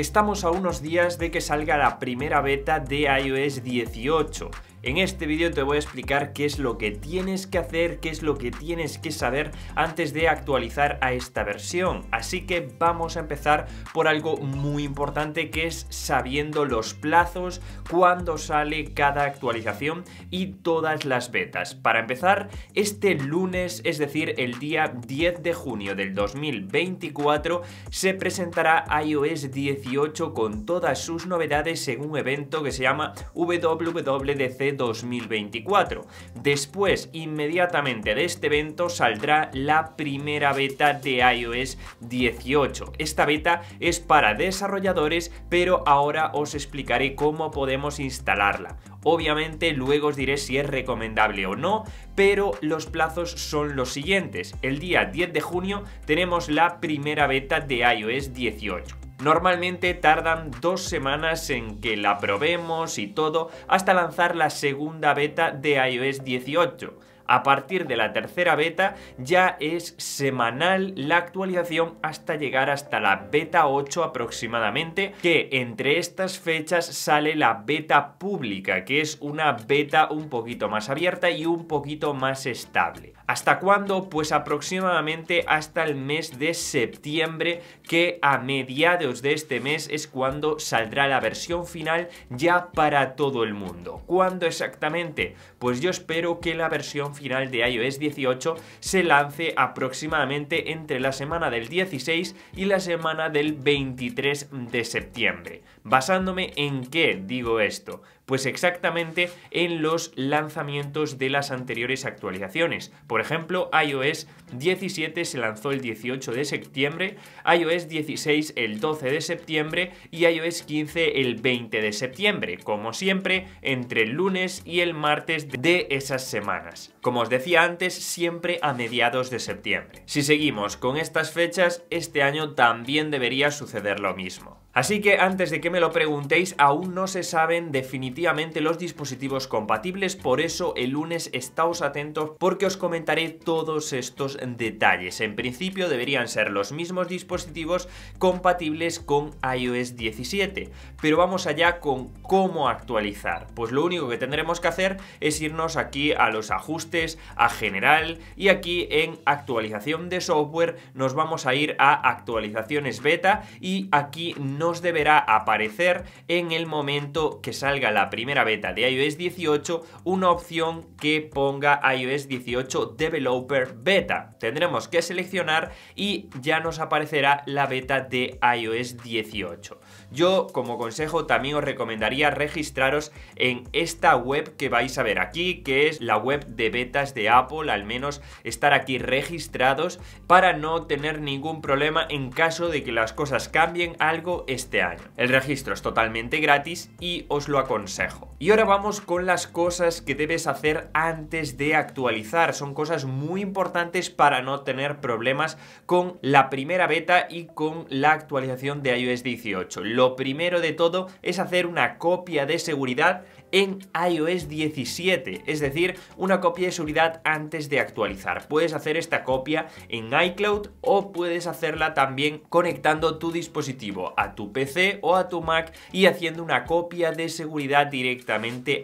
Estamos a unos días de que salga la primera beta de iOS 18 en este vídeo te voy a explicar qué es lo que tienes que hacer, qué es lo que tienes que saber antes de actualizar a esta versión. Así que vamos a empezar por algo muy importante que es sabiendo los plazos, cuándo sale cada actualización y todas las betas. Para empezar, este lunes, es decir, el día 10 de junio del 2024, se presentará iOS 18 con todas sus novedades en un evento que se llama WWDC 2024. Después, inmediatamente de este evento, saldrá la primera beta de iOS 18. Esta beta es para desarrolladores, pero ahora os explicaré cómo podemos instalarla. Obviamente luego os diré si es recomendable o no, pero los plazos son los siguientes. El día 10 de junio tenemos la primera beta de iOS 18. Normalmente tardan dos semanas en que la probemos y todo hasta lanzar la segunda beta de iOS 18. A partir de la tercera beta ya es semanal la actualización hasta llegar hasta la beta 8 aproximadamente, que entre estas fechas sale la beta pública, que es una beta un poquito más abierta y un poquito más estable. ¿Hasta cuándo? Pues aproximadamente hasta el mes de septiembre, que a mediados de este mes es cuando saldrá la versión final ya para todo el mundo. ¿Cuándo exactamente? Pues yo espero que la versión final final de iOS 18 se lance aproximadamente entre la semana del 16 y la semana del 23 de septiembre. ¿Basándome en qué digo esto? Pues exactamente en los lanzamientos de las anteriores actualizaciones. Por ejemplo, iOS 17 se lanzó el 18 de septiembre, iOS 16 el 12 de septiembre y iOS 15 el 20 de septiembre, como siempre, entre el lunes y el martes de esas semanas como os decía antes, siempre a mediados de septiembre. Si seguimos con estas fechas, este año también debería suceder lo mismo. Así que antes de que me lo preguntéis, aún no se saben definitivamente los dispositivos compatibles, por eso el lunes estáos atentos porque os comentaré todos estos detalles. En principio deberían ser los mismos dispositivos compatibles con iOS 17, pero vamos allá con cómo actualizar. Pues lo único que tendremos que hacer es irnos aquí a los ajustes, a general y aquí en actualización de software nos vamos a ir a actualizaciones beta y aquí no deberá aparecer en el momento que salga la primera beta de iOS 18 una opción que ponga iOS 18 Developer Beta. Tendremos que seleccionar y ya nos aparecerá la beta de iOS 18. Yo como consejo también os recomendaría registraros en esta web que vais a ver aquí, que es la web de betas de Apple, al menos estar aquí registrados para no tener ningún problema en caso de que las cosas cambien algo este año. El registro es totalmente gratis y os lo aconsejo. Y ahora vamos con las cosas que debes hacer antes de actualizar. Son cosas muy importantes para no tener problemas con la primera beta y con la actualización de iOS 18. Lo primero de todo es hacer una copia de seguridad en iOS 17, es decir, una copia de seguridad antes de actualizar. Puedes hacer esta copia en iCloud o puedes hacerla también conectando tu dispositivo a tu PC o a tu Mac y haciendo una copia de seguridad directa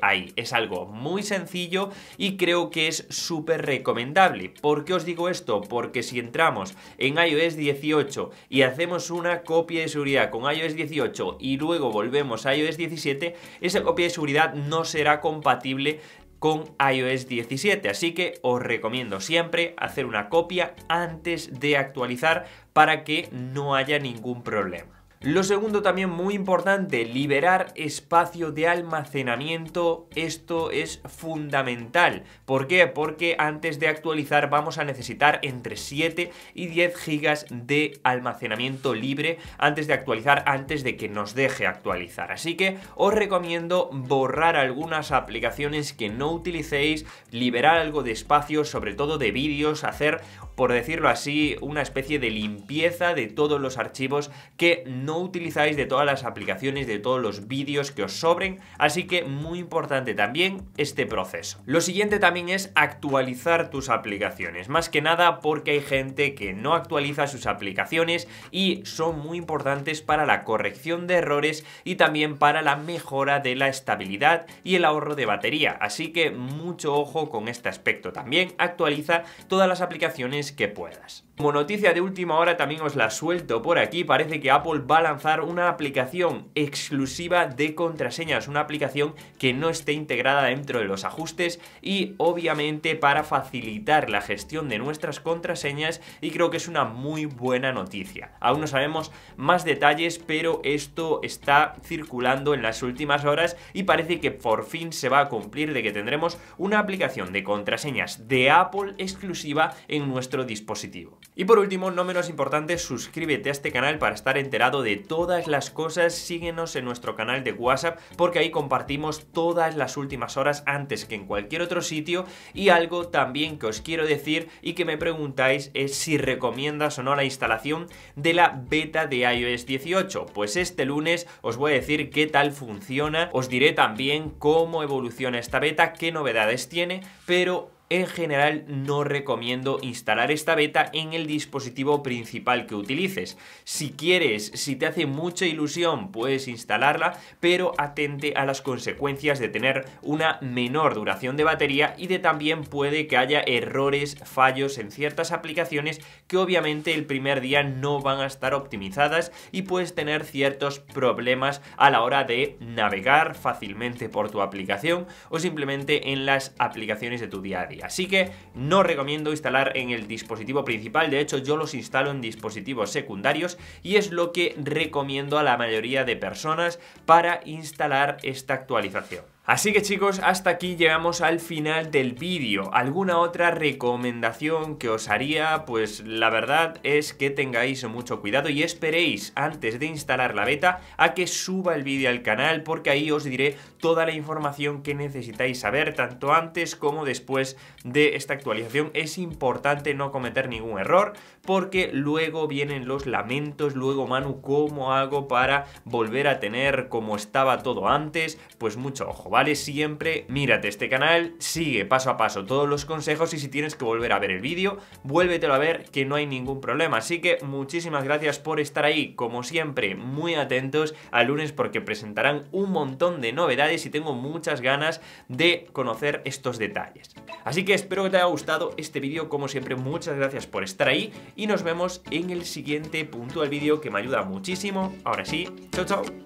ahí. Es algo muy sencillo y creo que es súper recomendable. ¿Por qué os digo esto? Porque si entramos en iOS 18 y hacemos una copia de seguridad con iOS 18 y luego volvemos a iOS 17, esa copia de seguridad no será compatible con iOS 17, así que os recomiendo siempre hacer una copia antes de actualizar para que no haya ningún problema. Lo segundo también muy importante, liberar espacio de almacenamiento. Esto es fundamental. ¿Por qué? Porque antes de actualizar vamos a necesitar entre 7 y 10 gigas de almacenamiento libre antes de actualizar, antes de que nos deje actualizar. Así que os recomiendo borrar algunas aplicaciones que no utilicéis, liberar algo de espacio, sobre todo de vídeos, hacer por decirlo así, una especie de limpieza de todos los archivos que no utilizáis, de todas las aplicaciones, de todos los vídeos que os sobren. Así que muy importante también este proceso. Lo siguiente también es actualizar tus aplicaciones. Más que nada porque hay gente que no actualiza sus aplicaciones y son muy importantes para la corrección de errores y también para la mejora de la estabilidad y el ahorro de batería. Así que mucho ojo con este aspecto. También actualiza todas las aplicaciones que puedas. Como noticia de última hora también os la suelto por aquí, parece que Apple va a lanzar una aplicación exclusiva de contraseñas, una aplicación que no esté integrada dentro de los ajustes y obviamente para facilitar la gestión de nuestras contraseñas y creo que es una muy buena noticia. Aún no sabemos más detalles pero esto está circulando en las últimas horas y parece que por fin se va a cumplir de que tendremos una aplicación de contraseñas de Apple exclusiva en nuestro dispositivo. Y por último, no menos importante, suscríbete a este canal para estar enterado de todas las cosas, síguenos en nuestro canal de WhatsApp porque ahí compartimos todas las últimas horas antes que en cualquier otro sitio y algo también que os quiero decir y que me preguntáis es si recomiendas o no la instalación de la beta de iOS 18. Pues este lunes os voy a decir qué tal funciona, os diré también cómo evoluciona esta beta, qué novedades tiene, pero en general no recomiendo instalar esta beta en el dispositivo principal que utilices. Si quieres, si te hace mucha ilusión, puedes instalarla, pero atente a las consecuencias de tener una menor duración de batería y de también puede que haya errores, fallos en ciertas aplicaciones que obviamente el primer día no van a estar optimizadas y puedes tener ciertos problemas a la hora de navegar fácilmente por tu aplicación o simplemente en las aplicaciones de tu día a día. Así que no recomiendo instalar en el dispositivo principal, de hecho yo los instalo en dispositivos secundarios y es lo que recomiendo a la mayoría de personas para instalar esta actualización. Así que chicos, hasta aquí llegamos al final del vídeo. ¿Alguna otra recomendación que os haría? Pues la verdad es que tengáis mucho cuidado y esperéis antes de instalar la beta a que suba el vídeo al canal porque ahí os diré toda la información que necesitáis saber tanto antes como después de esta actualización. Es importante no cometer ningún error porque luego vienen los lamentos, luego Manu, ¿cómo hago para volver a tener como estaba todo antes? Pues mucho ojo, ¿vale? Siempre mírate este canal, sigue paso a paso todos los consejos y si tienes que volver a ver el vídeo, vuélvetelo a ver que no hay ningún problema. Así que muchísimas gracias por estar ahí, como siempre, muy atentos al lunes porque presentarán un montón de novedades y tengo muchas ganas de conocer estos detalles. Así que espero que te haya gustado este vídeo, como siempre, muchas gracias por estar ahí y nos vemos en el siguiente punto del vídeo que me ayuda muchísimo. Ahora sí, chao chao.